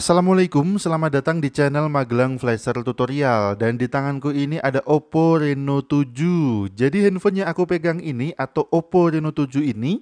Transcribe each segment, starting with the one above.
Assalamualaikum, selamat datang di channel Magelang Flasher Tutorial Dan di tanganku ini ada Oppo Reno 7 Jadi handphone yang aku pegang ini atau Oppo Reno 7 ini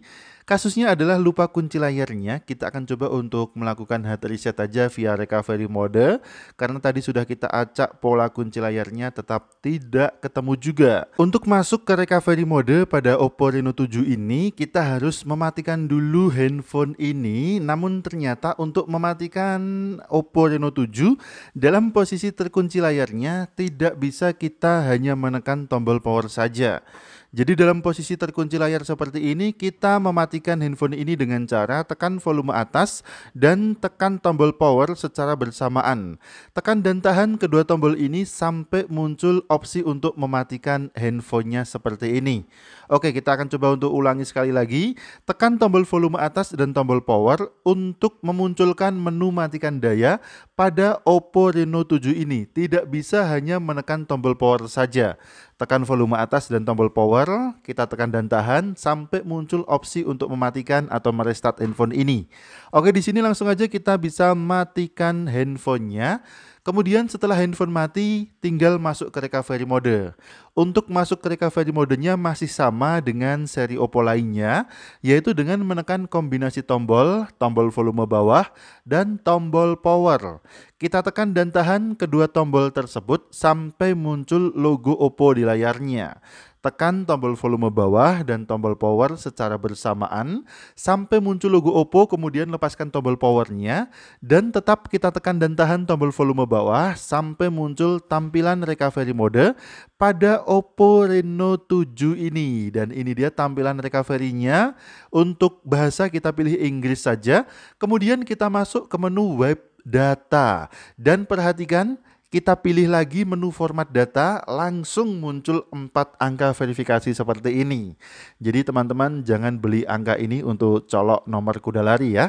Kasusnya adalah lupa kunci layarnya. Kita akan coba untuk melakukan hard reset aja via recovery mode karena tadi sudah kita acak pola kunci layarnya tetap tidak ketemu juga. Untuk masuk ke recovery mode pada Oppo Reno 7 ini, kita harus mematikan dulu handphone ini. Namun ternyata untuk mematikan Oppo Reno 7 dalam posisi terkunci layarnya tidak bisa kita hanya menekan tombol power saja. Jadi dalam posisi terkunci layar seperti ini, kita mematikan handphone ini dengan cara tekan volume atas dan tekan tombol power secara bersamaan. Tekan dan tahan kedua tombol ini sampai muncul opsi untuk mematikan handphonenya seperti ini. Oke, kita akan coba untuk ulangi sekali lagi. Tekan tombol volume atas dan tombol power untuk memunculkan menu matikan daya pada Oppo Reno 7 ini. Tidak bisa hanya menekan tombol power saja. Tekan volume atas dan tombol power, kita tekan dan tahan sampai muncul opsi untuk mematikan atau merestart handphone ini. Oke, di sini langsung aja kita bisa matikan handphonenya. Kemudian setelah handphone mati, tinggal masuk ke recovery mode. Untuk masuk ke recovery modenya masih sama dengan seri Oppo lainnya, yaitu dengan menekan kombinasi tombol, tombol volume bawah, dan tombol power. Kita tekan dan tahan kedua tombol tersebut sampai muncul logo Oppo di layarnya. Tekan tombol volume bawah dan tombol power secara bersamaan sampai muncul logo Oppo, kemudian lepaskan tombol powernya dan tetap kita tekan dan tahan tombol volume bawah sampai muncul tampilan recovery mode pada Oppo Reno 7 ini. Dan ini dia tampilan recovery-nya. Untuk bahasa kita pilih Inggris saja. Kemudian kita masuk ke menu web data dan perhatikan kita pilih lagi menu format data, langsung muncul empat angka verifikasi seperti ini. Jadi teman-teman jangan beli angka ini untuk colok nomor kuda lari ya.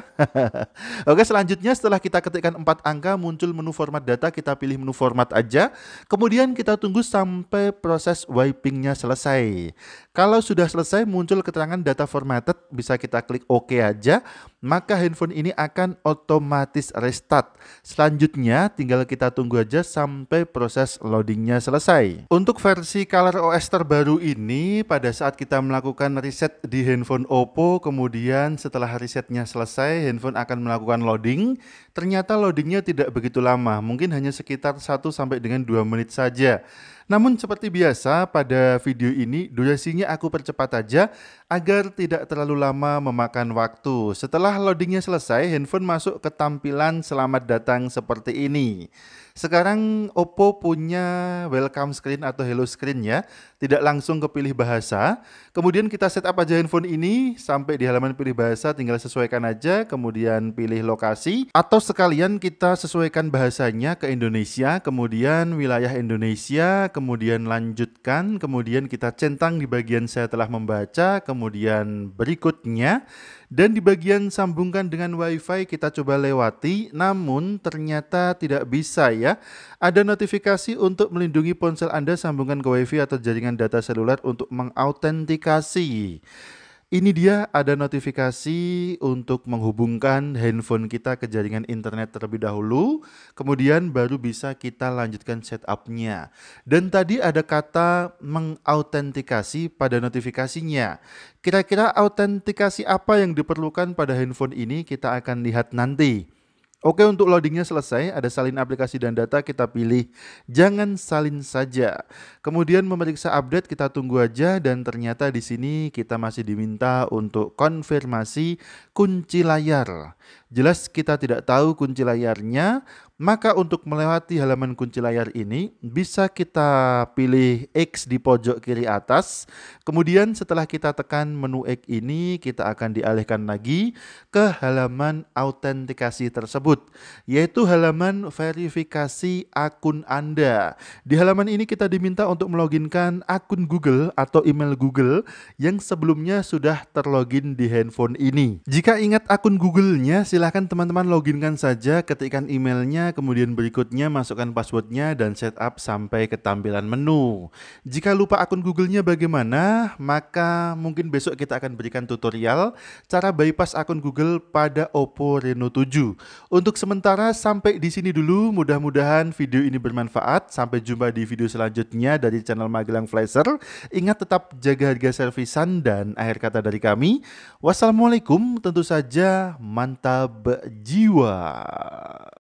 Oke selanjutnya setelah kita ketikkan empat angka muncul menu format data, kita pilih menu format aja. Kemudian kita tunggu sampai proses wipingnya selesai. Kalau sudah selesai muncul keterangan data formatted, bisa kita klik OK aja maka handphone ini akan otomatis restart. Selanjutnya tinggal kita tunggu aja sampai proses loadingnya selesai. Untuk versi Color OS terbaru ini pada saat kita melakukan reset di handphone Oppo kemudian setelah resetnya selesai handphone akan melakukan loading. Ternyata loadingnya tidak begitu lama, mungkin hanya sekitar 1 sampai dengan 2 menit saja. Namun seperti biasa pada video ini durasinya aku percepat aja agar tidak terlalu lama memakan waktu. Setelah loadingnya selesai, handphone masuk ke tampilan selamat datang seperti ini. Sekarang Oppo punya welcome screen atau hello screen ya, tidak langsung kepilih bahasa. Kemudian kita setup aja handphone ini sampai di halaman pilih bahasa tinggal sesuaikan aja, kemudian pilih lokasi atau sekalian kita sesuaikan bahasanya ke Indonesia, kemudian wilayah Indonesia, kemudian lanjutkan, kemudian kita centang di bagian saya telah membaca, kemudian berikutnya, dan di bagian sambungkan dengan WiFi kita coba lewati, namun ternyata tidak bisa ya. Ada notifikasi untuk melindungi ponsel Anda sambungan ke WiFi atau jaringan data seluler untuk mengautentikasi. Ini dia ada notifikasi untuk menghubungkan handphone kita ke jaringan internet terlebih dahulu, kemudian baru bisa kita lanjutkan setupnya. Dan tadi ada kata mengautentikasi pada notifikasinya. Kira-kira autentikasi apa yang diperlukan pada handphone ini kita akan lihat nanti. Oke untuk loadingnya selesai, ada salin aplikasi dan data kita pilih jangan salin saja. Kemudian memeriksa update kita tunggu aja dan ternyata di sini kita masih diminta untuk konfirmasi kunci layar. Jelas kita tidak tahu kunci layarnya, maka untuk melewati halaman kunci layar ini bisa kita pilih X di pojok kiri atas. Kemudian setelah kita tekan menu X ini kita akan dialihkan lagi ke halaman autentikasi tersebut yaitu halaman verifikasi akun Anda. Di halaman ini kita diminta untuk meloginkan akun Google atau email Google yang sebelumnya sudah terlogin di handphone ini. Jika ingat akun Google-nya silahkan teman-teman loginkan saja ketikan emailnya kemudian berikutnya masukkan passwordnya dan setup sampai ke tampilan menu. Jika lupa akun Google-nya bagaimana, maka mungkin besok kita akan berikan tutorial cara bypass akun Google pada Oppo Reno 7. Untuk sementara sampai di sini dulu, mudah-mudahan video ini bermanfaat. Sampai jumpa di video selanjutnya dari channel Magelang Flasher. Ingat tetap jaga harga servisan dan akhir kata dari kami. Wassalamualaikum, tentu saja mantap jiwa.